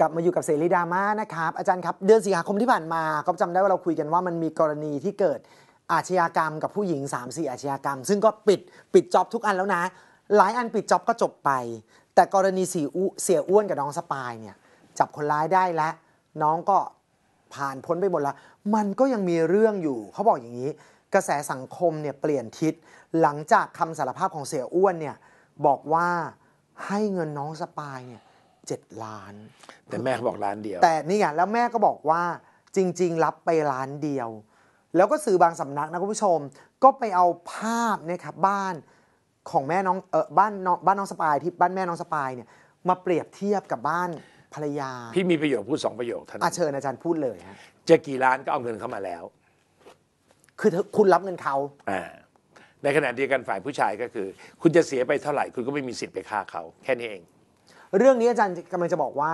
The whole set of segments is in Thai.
กลับมาอยู่กับเสรีดราม่านะครับ อาจารย์ครับเดือนสิงหาคมที่ผ่านมาก็จำได้ว่าเราคุยกันว่ามันมีกรณีที่เกิดอาชญากรรมกับผู้หญิง3 4อาชญากรรม ซึ่งก็ปิดปิดจ็อบทุกอันแล้วนะ หลายอันปิดจ็อบก็จบไป แต่กรณีสีอุเสียอ้วนกับน้องสปายเนี่ยจับคนร้ายได้แล้ว น้องก็ผ่านพ้นไปหมดแล้ว มันก็ยังมีเรื่องอยู่ เขาบอกอย่างนี้ กระแสสังคมเนี่ยเปลี่ยนทิศหลังจากคำสารภาพของเสียอ้วนเนี่ยบอกว่าให้เงินน้องสปายเนี่ย7ล้านแต่แม่เขาบอกล้านเดียว แต่นี่ไงแล้วแม่ก็บอกว่าจริง ๆ รับไปล้านเดียว แล้วก็สื่อบางสำนักนะคุณผู้ชมก็ไปเอาภาพเนี่ยครับบ้านของแม่น้องเออบ้านน้องบ้านน้องสปายที่บ้านแม่น้องสปายเนี่ยมาเปรียบเทียบกับบ้านภรรยาพี่มีประโยชน์พูดสองประโยคท่านอาเชิญอาจารย์พูดเลยฮะจะกี่ล้านก็เอาเงินเข้ามาแล้ว คือคุณรับเงินเขาอาในขณะเดียวกันฝ่ายผู้ชายก็คือ คุณจะเสียไปเท่าไหร่คุณก็ไม่มีสิทธิ์ไปฆ่าเขาแค่นี้เองเรื่องนี้อาจารย์กำลังจะบอกว่า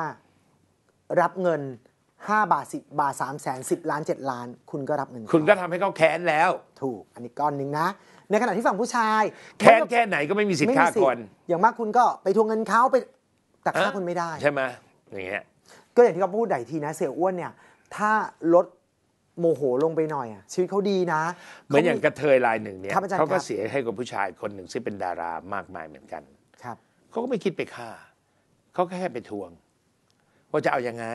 รับเงิน 5 บาท10บาท3แสน10 ล้าน 7 ล้าน คุณก็รับเงินคุณก็ทำให้เขาแค้นแล้ว ถูกอันนี้ก้อนหนึ่งนะ ในขณะที่ฝั่งผู้ชายแค้นแค่ไหนก็ไม่มีสิทธิ์ฆ่าคนอย่างมากคุณก็ไปทวงเงินเขาไปแต่ฆ่าคนไม่ได้ ใช่ไหมอย่างเงี้ยก็อย่างที่เขาพูดหลายทีนะ เสียอ้วนเนี่ยถ้าลดโมโหลงไปหน่อยอ่ะชีวิตเขาดีนะ เหมือนอย่างกระเทยรายหนึ่งเนี่ยเขาก็เสียให้กับผู้ชายคนหนึ่งซึ่งเป็นดารามากมายเหมือนกันครับเขาก็ไม่คิดไปฆ่าเขาแค่ไปทวง ว่าจะเอาอยัางไง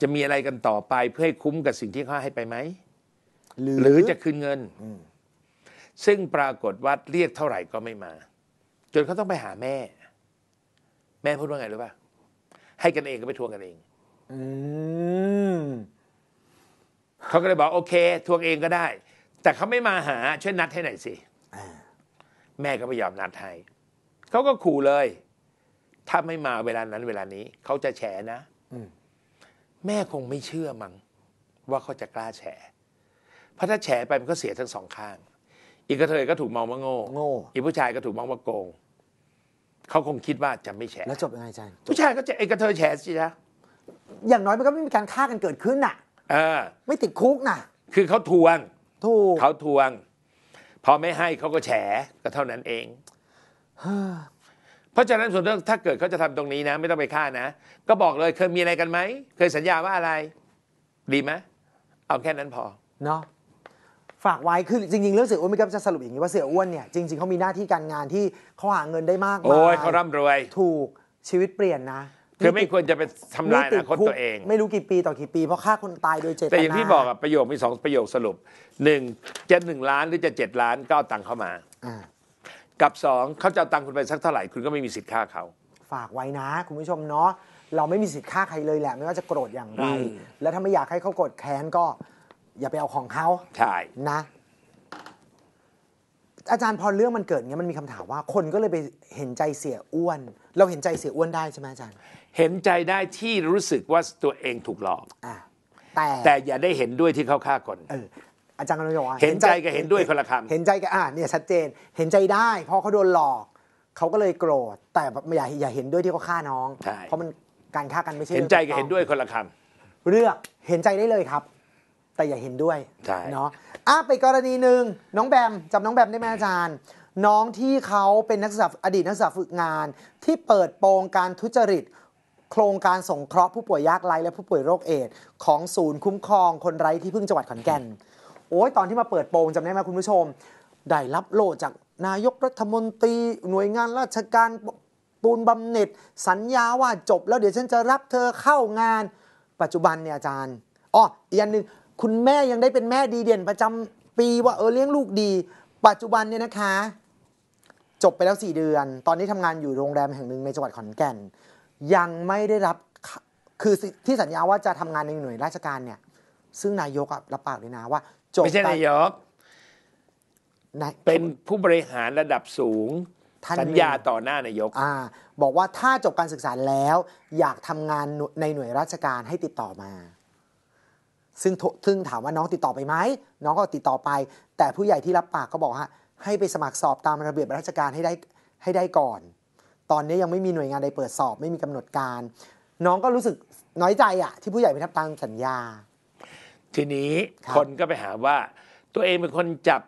จะมีอะไรกันต่อไปเพื่อให้คุ้มกับสิ่งที่เขาให้ไปไหม หรือจะคืนเงินซึ่งปรากฏว่าเรียกเท่าไหร่ก็ไม่มา จนเขาต้องไปหาแม่ แม่พูดว่าไงรู้ป่ะให้กันเองก็ไปทวงกันเองเขาก็เลยบอกโอเคทวงเองก็ได้ แต่เขาไม่มาหา ช่วยนัดให้หน่อยสิแม่ก็ไม่ยอมนัดให้เขาก็ขู่เลยถ้าไม่มาเวลานั้นเวลานี้ เขาจะแฉนะแม่คงไม่เชื่อมั้งว่าเขาจะกล้าแฉเพราะถ้าแฉไปมันก็เสียทั้งสองข้าง อีกกระเทยก็ถูกมองว่าโง่โง่อีกผู้ชายก็ถูกมองว่าโกงเขาคงคิดว่าจะไม่แฉแล้วจบยังไงใชจผู้ชายก็จะไอ้กระเทยแฉสิจ้ะอย่างน้อยมันก็ไม่มีการฆ่ากันเกิดขึ้นน่ะ เออ ไม่ติดคุกน่ะ คือเขาทวงถูกเขาทวง พอไม่ให้เขาก็แฉก็เท่านั้นเองเพราะฉะนั้นส่วนเรื่องถ้าเกิดเขาจะทำตรงนี้นะ ไม่ต้องไปฆ่านะ ก็บอกเลยเคยมีอะไรกันไหมเคยสัญญาว่าอะไร ดีไหมเอาแค่นั้นพอเนาะฝากไว้คือจริงๆเรื่องเสืออ้วนไม่ก็จะสรุปอย่างนี้ว่าเสืออ้วนเนี่ยจริงๆเขามีหน้าที่การงานที่เขาหาเงินได้มากมายโอ้ยเขาร่ำรวยถูกชีวิตเปลี่ยนนะคือไม่ควรจะไปทำลายอนาคตตัวเอง ไม่รู้กี่ปีต่อกี่ปีเพราะฆ่าคนตายโดยเจตนาแต่อย่างที่บอกอะประโยคมีสองประโยคสรุปหนึ่งจะหนึ่งล้านหรือจะเจ็ดล้านก็เอาตังค์เข้ามากับ 2เขาจะตังคุณไปสักเท่าไหร่ คุณก็ไม่มีสิทธิ์ฆ่าเขาฝากไว้นะคุณผู้ชมเนาะเราไม่มีสิทธิ์ฆ่าใครเลยแหละไม่ว่าจะโกรธอย่างไร แล้วถ้าไม่อยากให้เขาโกรธแค้นก็ อย่าไปเอาของเขาใช่นะ อาจารย์พอเรื่องมันเกิดเงี้ยมันมีคำถามว่าคนก็เลยไปเห็นใจเสียอ้วน เราเห็นใจเสียอ้วนได้ใช่ไหมอาจารย์ เห็นใจได้ที่รู้สึกว่าตัวเองถูกหลอกอแต่แต่อย่าได้เห็นด้วยที่เขาฆ่าคนเออาจารย์กำลังจะบอกเห็นใจกับเห็นด้วยคนละคำเห็นใจกับอ่าเนี่ยชัดเจนเห็นใจได้เพราะเขาโดนหลอกเขาก็เลยโกรธแต่แบบอย่าอย่าเห็นด้วยที่เขาฆ่าน้อง เพราะมันการฆ่ากันไม่ใช่เห็นใจกับเห็นด้วยคนละคำเลือกเห็นใจได้เลยครับ แต่อย่าเห็นด้วยเนาะอ่ะไปกรณีหนึ่ง น้องแบมจำน้องแบมได้ไหมอาจารย์ น้องที่เขาเป็นนักศึกษาอดีตนักศึกษาฝึกงานที่เปิดโปงการทุจริตโครงการสงเคราะห์ผู้ป่วยยากไร้และผู้ป่วยโรคเอดส์ของศูนย์คุ้มครองคนไร้ที่พึ่งจังหวัดขอนแก่นโอ้ยตอนที่มาเปิดโปงจำได้ไหมคุณผู้ชม ได้รับโลจากนายกรัฐมนตรีหน่วยงานราชการปูนบำเหน็จ สัญญาว่าจบแล้วเดี๋ยวฉันจะรับเธอเข้างานปัจจุบันเนี่ย อาจารย์อ๋ออีกอางหนึ่ง คุณแม่ยังได้เป็นแม่ดีเด่นประจำปีว่าเออเลี้ยงลูกดี ปัจจุบันเนี่ยนะคะ จบไปแล้ว 4 เดือน ตอนนี้ทำงานอยู่โรงแรมแห่งหนึ่งในจังหวัดขอนแก่นยังไม่ได้รับคือที่สัญญาว่าจะทำงานในหน่วยราชการเนี่ยซึ่งนายกรับปากเลยนะว่าจบไม่ใช่นายก เป็นผู้บริหารระดับสูงสัญญาต่อหน้านายกอ่าบอกว่าถ้าจบการศึกษาแล้วอยากทำงานในหน่วยราชการให้ติดต่อมา ซึ่งซึ่งถามว่าน้องติดต่อไปไหมน้องก็ติดต่อไป แต่ผู้ใหญ่ที่รับปากก็บอกฮะให้ไปสมัครสอบตามระเบียบราชการให้ได้ให้ได้ก่อน ตอนนี้ยังไม่มีหน่วยงานใดเปิดสอบไม่มีกำหนดการ น้องก็รู้สึกน้อยใจอะที่ผู้ใหญ่ไม่ทำตามสัญญาทีนี้คนก็ไปหาว่าตัวเองเป็นคนจับ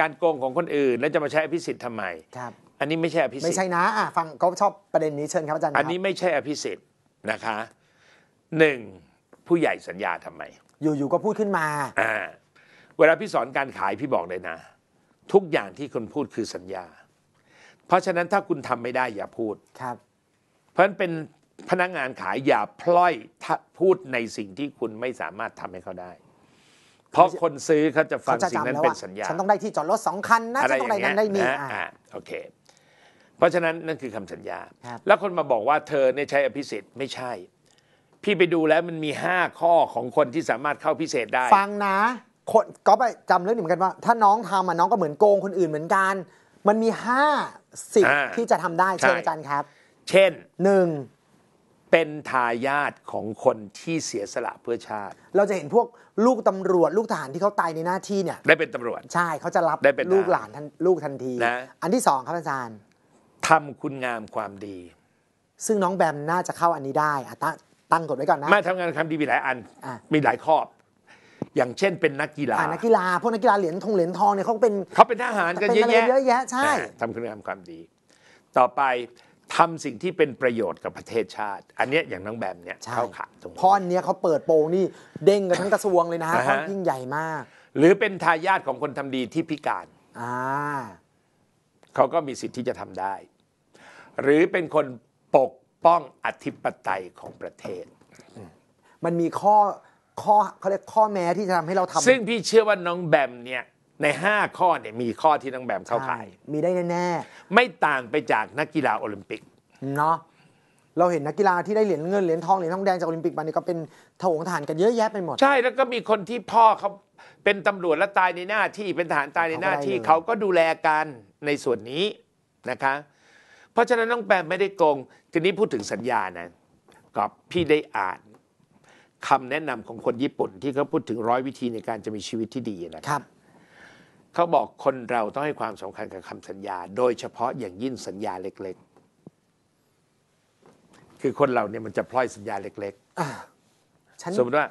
การโกงของคนอื่น แล้วจะมาใช้อภิสิทธิ์ทำไมอันนี้ไม่ใช่อภิสิทธิ์ไม่ใช่นะะฟังเขาชอบประเด็นนี้เชิญครับอาจารย์อันนี้ไม่ใช่อภิสิทธิ์นะคะหนึ่ง ผู้ใหญ่สัญญาทำไม อยู่ๆก็พูดขึ้นมาอาเวลาพี่สอนการขายพี่บอกเลยนะ ทุกอย่างที่คนพูดคือสัญญา เพราะฉะนั้นถ้าคุณทำไม่ได้ อย่าพูดครับ เพราะฉะนั้นเป็นพนักงานขายอย่าพล่อยพูดในสิ่งที่คุณไม่สามารถทำให้เขาได้ เพราะคนซื้อเขาจะฟังสิ่งนั้นเป็นสัญญา ฉันต้องได้ที่จอดรถสองคันนะฉันต้องได้นั้นได้นี่โอเค เพราะฉะนั้น นั่นคือคำสัญญา แล้วคนมาบอกว่าเธอเนี่ยใช้อภิสิทธิ์ไม่ใช่ พี่ไปดูแล้วมันมีห้าข้อของคนที่สามารถเข้าพิเศษได้ ฟังนะ คนก็ไปจำเรื่องนี้เหมือนกันว่าถ้าน้องทำอ่ะน้องก็เหมือนโกงคนอื่นเหมือนกัน มันมีห้าสิ่งที่จะทำได้เช่นรย์ครับ เช่นหนึ่งเป็นทายาทของคนที่เสียสละเพื่อชาติ เราจะเห็นพวกลูกตำรวจลูกทหารที่เขาตายในหน้าที่เนี่ยได้เป็นตำรวจ ใช่เขาจะรับได้เป็นลูกหลานทันลูกทันทีนะอันที่สองครับอาจารย์ทำคุณงามความดี ซึ่งน้องแบมน่าจะเข้าอันนี้ได้อ่ะตั้งตั้งกฎไว้ก่อนนะมาทำงานคำดีมีหลายอันอ่ะมีหลายครอบ อย่างเช่นเป็นนักกีฬานักกีฬาพวกนักกีฬาเหรียญทองเหรียญทองเนี่ยเขาเป็นเขาเป็นทหารกันเเยอะแยะเยอะใช่ทำคุณงามความดี ต่อไปทำสิ่งที่เป็นประโยชน์กับประเทศชาติ อันนี้อย่างน้องแบมเนี่ยเข้าขาตรงเพราะอันเนี้ยเขาเปิดโปงนี่ เด้งกันทั้งกระทรวงเลยนะฮะอรยิ่งใหญ่มาก หรือเป็นทายาทของคนทำดีที่พิการอ่าเขาก็มีสิทธิ์ที่จะทำได้ หรือเป็นคนปกป้องอธิปไตยของประเทศ มันมีข้อข้อเขาเรียกข้อแม้ที่จะทำให้เราทำซึ่งพี่เชื่อว่าน้องแบมเนี่ยใน 5 ข้อเนี่ยมีข้อที่นางแบบเข้าข่ายมีได้แน่แน่ไม่ต่างไปจากนักกีฬาโอลิมปิก เนาะเราเห็นนักกีฬาที่ได้เหรียญเงินเหรียญทองเหรียญทองแดงจากโอลิมปิกมาเนี่ยก็เป็นถวงฐานกันเยอะแยะไปหมดใช่ แล้วก็มีคนที่พ่อเขาเป็นตำรวจและตายในหน้าที่ เป็นทหารตายในหน้าที่ เขาก็ดูแลกันในส่วนนี้นะคะ เพราะฉะนั้นน้องแปมไม่ได้โกงทีนี้พูดถึงสัญญานะกับพี่ได้อ่านคำแนะนำของคนญี่ปุ่นที่เขาพูดถึงร้อยวิธีในการจะมีชีวิตที่ดีนะครับเขาบอกคนเราต้องให้ความสำคัญกับคำสัญญา โดยเฉพาะอย่างยิ่งสัญญาเล็ก ๆ คือคนเราเนี่ยมันจะพลอยสัญญาเล็กๆ สมมติว่า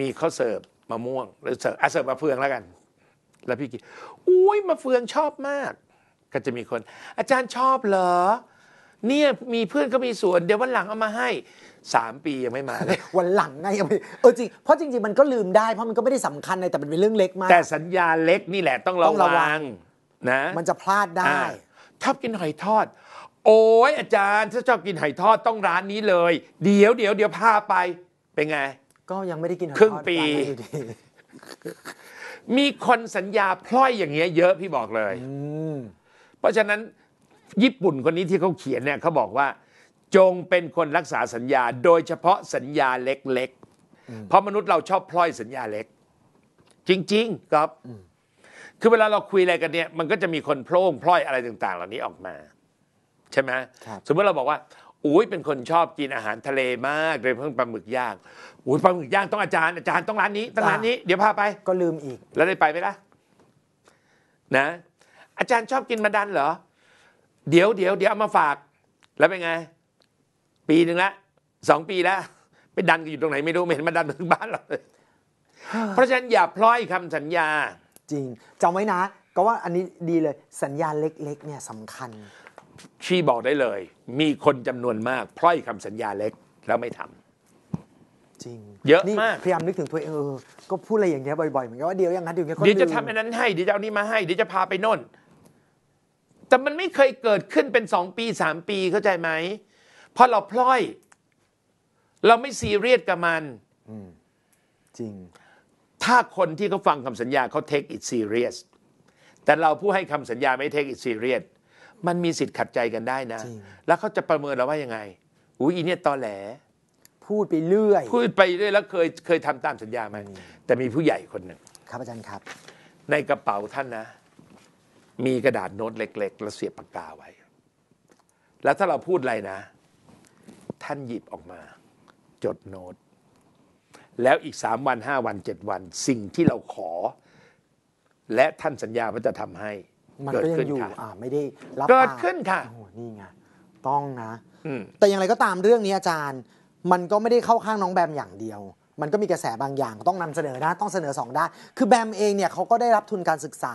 มีข้าวเสิร์ฟมะม่วง หรือเสิร์ฟอ่ะเสิร์ฟมะเฟืองแล้วกัน แล้วพี่กิน อุ้ยมะเฟืองชอบมาก ก็จะมีคน อาจารย์ชอบเหรอเนี่ยมีเพื่อนเขามีส่วน เดี๋ยววันหลังเอามาให้ สามปียังไม่มาเลยวันหลังไงยังไม่เออจริงเพราะจริงๆมันก็ลืมได้เพราะมันก็ไม่ได้สำคัญเลยแต่มันเป็นเรื่องเล็กมาก แต่สัญญาเล็กนี่แหละต้องระวังนะ มันจะพลาดได้าชอบกินหอยทอด โอ้ยอาจารย์ ถ้าชอบกินหอยทอดต้องร้านนี้เลย เดี๋ยวเดี๋ยวเดี๋ยวพาไปเป็นไง ก็ยังไม่ได้กินหอยทอดครึ่งปีีมีคนสัญญาพล่อยอย่างเงี้ย เยอะพี่บอกเลย อืมเพราะฉะนั้นญี่ปุ่นคนนี้ที่เขาเขียนเนี่ยเขาบอกว่า จงเป็นคนรักษาสัญญา โดยเฉพาะสัญญาเล็กๆเพราะมนุษย์เราชอบพลอยสัญญาเล็ก จริง ๆ ครับ คือเวลาเราคุยอะไรกันเนี่ยมันก็จะมีคนโพร่งพลอยอะไรต่าง ๆ เหล่านี้ออกมา ใช่ไหมสมมติเราบอกว่า อุ้ยเป็นคนชอบกินอาหารทะเลมากโดยเพิ่งปลาหมึกย่างอุ้ยปลาหมึกย่างต้องอาจารย์อาจารย์ต้องร้านนี้ต้องร้านนี้เดี๋ยวพาไปก็ลืมอีก แล้วได้ไปไหมล่ะนะ อาจารย์ชอบกินมะดันเหรอเดี๋ยวเดี๋ยวเดี๋ยวมาฝาก แล้วเป็นไง ปีหนึ่งละสองปีแล้วไปดันกันอยู่ตรงไหนไม่รู้ไม่เห็นมาดันถึงบ้านเราเลยเพราะฉะนั้นอย่าพลอยคำสัญญา จริงจำไว้นะก็ว่าอันนี้ดีเลยสัญญาเล็ก ๆ เนี่ยสำคัญชี้บอกได้เลย มีคนจำนวนมากพลอยคำสัญญาเล็กแล้วไม่ทำ จริงเยอะมากพยายามนึกถึงตัวเองเออก็พูดอะไรอย่างเงี้ยบ่อยๆเหมือนกันว่าเดี๋ยวอย่างนั้นเดี๋ยวอย่างนี้เดี๋ยวจะทำอันนั้นให้เดี๋ยวจะเอานี้มาให้เดี๋ยวจะพาไปโน่นแต่มันไม่เคยเกิดขึ้นเป็นสองปีสามปีเข้าใจไหมเพราะเราพลอย เราไม่ซีเรียสกับมันจริง ถ้าคนที่เขาฟังคำสัญญาเขา take it serious แต่เราผู้ให้คำสัญญาไม่ take it serious มันมีสิทธิ์ขัดใจกันได้นะ แล้วเขาจะประเมินเราว่ายังไงอุ้ยอีเนี่ยตอแหล พูดไปเรื่อย พูดไปเรื่อยแล้วเคยเคยทำตามสัญญาไหมแต่มีผู้ใหญ่คนหนึ่งครับ อาจารย์ครับ ในกระเป๋าท่านนะมีกระดาษโน้ตเล็กๆ แล้วเสียบปากกาไว้ แล้วถ้าเราพูดอะไรนะ ท่านหยิบออกมา จดโน้ต แล้วอีกสามวันห้าวันเจ็ดวันสิ่งที่เราขอ และท่านสัญญาว่าจะทำให้มันก็ยังอยู่อ่าไม่ได้รับเกิดขึ้นค่ะโอ้นี่ไง ต้องนะ แต่อย่างไรก็ตามเรื่องนี้อาจารย์ มันก็ไม่ได้เข้าข้างน้องแบมอย่างเดียวมันก็มีกระแสบางอย่างต้องนำเสนอนะ ต้องเสนอ2ด้านคือแบมเองเนี่ยเขาก็ได้รับทุนการศึกษา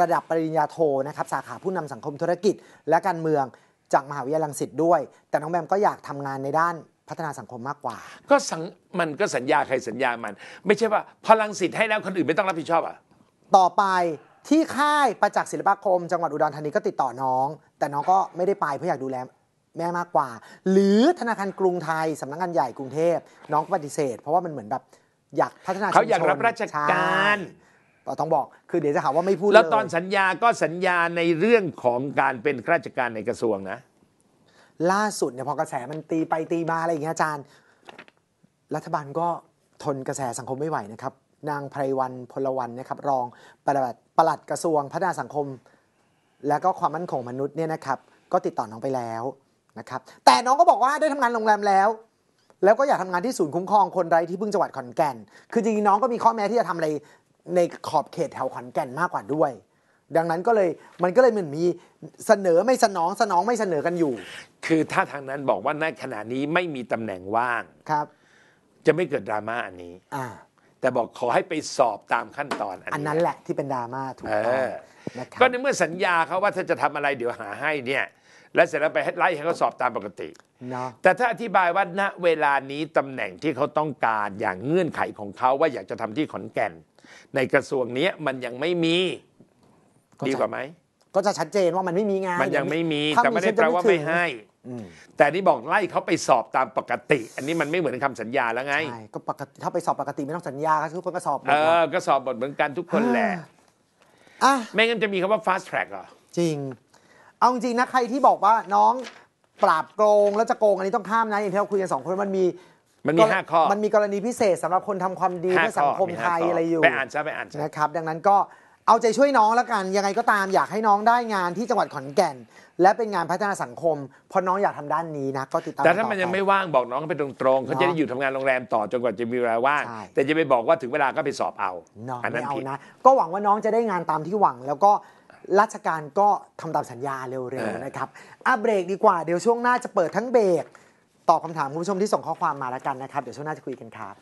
ระดับปริญญาโทนะครับ สาขาผู้นำสังคมธุรกิจและการเมืองจากมหาวิทยาลัยลังสิตด้วย แต่น้องแบมก็อยากทำงานในด้านพัฒนาสังคมมากกว่า ก็สังมันก็สัญญาใครสัญญามัน ไม่ใช่ว่าพลังสิทธิ์ให้แล้วคนอื่นไม่ต้องรับผิดชอบอ่ะต่อไปที่ค่ายประจักษ์ศิลปาคมจังหวัดอุดรธานีก็ติดต่อน้อง แต่น้องก็ไม่ได้ไปเพราะอยากดูแลแม่มากกว่า หรือธนาคารกรุงไทย สำนักงานใหญ่กรุงเทพ น้องปฏิเสธ เพราะว่ามันเหมือนแบบอยากพัฒนาเขาอยากรับราชการาต้องบอกคือเดี๋ยวจะหาว่าไม่พูดแล้วตอนสัญญาก็สัญญาในเรื่องของการเป็นราชการในกระทรวงนะล่าสุดเนี่ยพอกระแสมันตีไปตีมาอะไรอย่างเงี้ยอาจารย์ รัฐบาลก็ทนกระแสสังคมไม่ไหวนะครับ นางไพรวันพลวันนะครับ รองปลัดปลัดกระทรวงพัฒนาสังคม และก็ความมั่นคงมนุษย์เนี่ยนะครับ ก็ติดต่อน้องไปแล้วนะครับแต่น้องก็บอกว่าได้ทำงานโรงแรมแล้ว แล้วก็อยากทำงานที่ศูนย์คุ้มครองคนไร้ที่พึ่งจังหวัดขอนแก่น คือจริงๆน้องก็มีข้อแม้ที่จะทำอะไรในขอบเขตแถวขอนแก่นมากกว่าด้วย ดังนั้นก็เลยมันก็เลยเหมือนมีเสนอไม่สนอง สนองไม่เสนอกันอยู่ คือถ้าทางนั้นบอกว่าในขณะนี้ไม่มีตำแหน่งว่างครับ จะไม่เกิดดราม่าอันนี้อ่าแต่บอกขอให้ไปสอบตามขั้นตอน อันนั้นแหละที่เป็นดราม่าถูกต้องก็ในเมื่อสัญญาเขาว่าถ้าจะทำอะไรเดี๋ยวหาให้เนี่ยและเสร็จแล้วไปไล่ให้เขาสอบตามปกติ แต่ถ้าอธิบายว่าณเวลานี้ตำแหน่งที่เขาต้องการอย่างเงื่อนไขของเขาว่าอยากจะทำที่ขอนแก่นในกระทรวงนี้มันยังไม่มีดีกว่าไหมก็จะชัดเจนว่ามันไม่มีงานมันยังไม่มีแต่ไม่ได้แปลว่าไม่ให้แต่นี่บอกไล่เขาไปสอบตามปกติ อันนี้มันไม่เหมือนคำสัญญาแล้วไงใช่ก็ปกติถ้าไปสอบปกติไม่ต้องสัญญาทุกคนก็สอบเออก็สอบบทเหมือนกันทุกคนแหละไม่งั้นจะมีคำว่า fast track เหรอจริงเอาจริงนะใครที่บอกว่าน้องปราบโกงแล้วจะโกงอันนี้ต้องข้ามนะอย่างที่เราคุยกันสองคนมันมีมันมีห้าข้อมันมีกรณีพิเศษสำหรับคนทำความดีเพื่อสังคมไทยอะไรอยู่ไปอ่านใช่ไปอ่านใช่นะครับ ดังนั้นก็เอาใจช่วยน้องแล้วกัน ยังไงก็ตามอยากให้น้องได้งานที่จังหวัดขอนแก่น และเป็นงานพัฒนาสังคม เพราะน้องอยากทำด้านนี้นะก็ติดตามแต่ถ้ามันยังไม่ว่างบอกน้องไปตรงๆเขาจะได้อยู่ทำงานโรงแรมต่อจนกว่าจะมีเวลาว่างแต่จะไปบอกว่าถึงเวลาก็ไปสอบเอาอันนั้นผิดนะก็หวังว่าน้องจะได้งานตามที่หวังแล้วก็ราชการก็ทำตามสัญญาเร็วๆนะครับอ่ะเบรกดีกว่า เดี๋ยวช่วงหน้าจะเปิดทั้งเบรก ตอบคำถามคุณผู้ชมที่ส่งข้อความมาแล้วกันนะครับ เดี๋ยวช่วงหน้าจะคุยกันครับ